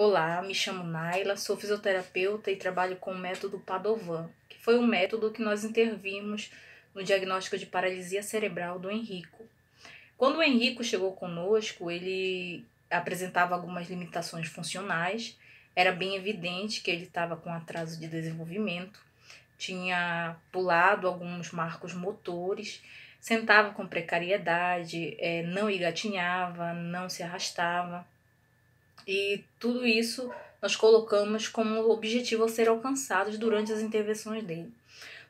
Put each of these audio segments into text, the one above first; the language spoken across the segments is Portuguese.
Olá, me chamo Naila, sou fisioterapeuta e trabalho com o método Padovan, que foi um método que nós intervimos no diagnóstico de paralisia cerebral do Henrico. Quando o Henrico chegou conosco, ele apresentava algumas limitações funcionais, era bem evidente que ele estava com atraso de desenvolvimento, tinha pulado alguns marcos motores, sentava com precariedade, eh, não engatinhava, não se arrastava. E tudo isso nós colocamos como objetivo a ser alcançados durante as intervenções dele.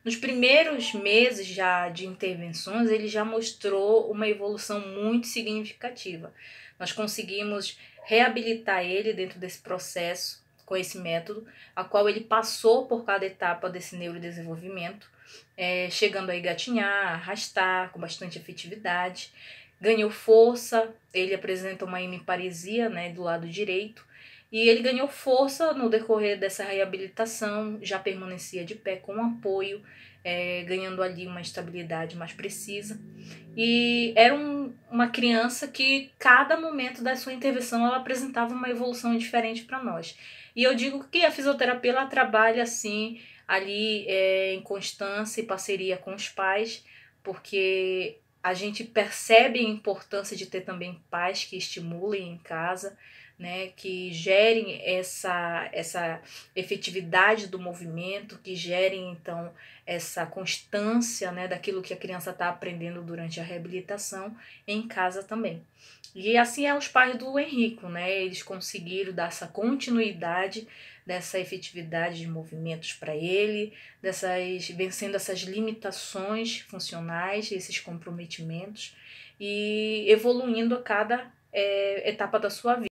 Nos primeiros meses já de intervenções, ele já mostrou uma evolução muito significativa. Nós conseguimos reabilitar ele dentro desse processo com esse método, a qual ele passou por cada etapa desse neurodesenvolvimento, é, chegando a engatinhar, arrastar com bastante efetividade ganhou força, ele apresenta uma hemiparesia né, do lado direito, e ele ganhou força no decorrer dessa reabilitação, já permanecia de pé com apoio, é, ganhando ali uma estabilidade mais precisa. E era um, uma criança que cada momento da sua intervenção ela apresentava uma evolução diferente para nós. E eu digo que a fisioterapia ela trabalha assim ali é, em constância e parceria com os pais, porque a gente percebe a importância de ter também pais que estimulem em casa, né, que gerem essa, essa efetividade do movimento, que gerem então essa constância né, daquilo que a criança está aprendendo durante a reabilitação em casa também. E assim é os pais do Henrico, né? Eles conseguiram dar essa continuidade dessa efetividade de movimentos para ele, dessas vencendo essas limitações funcionais, esses comprometimentos e evoluindo a cada é, etapa da sua vida.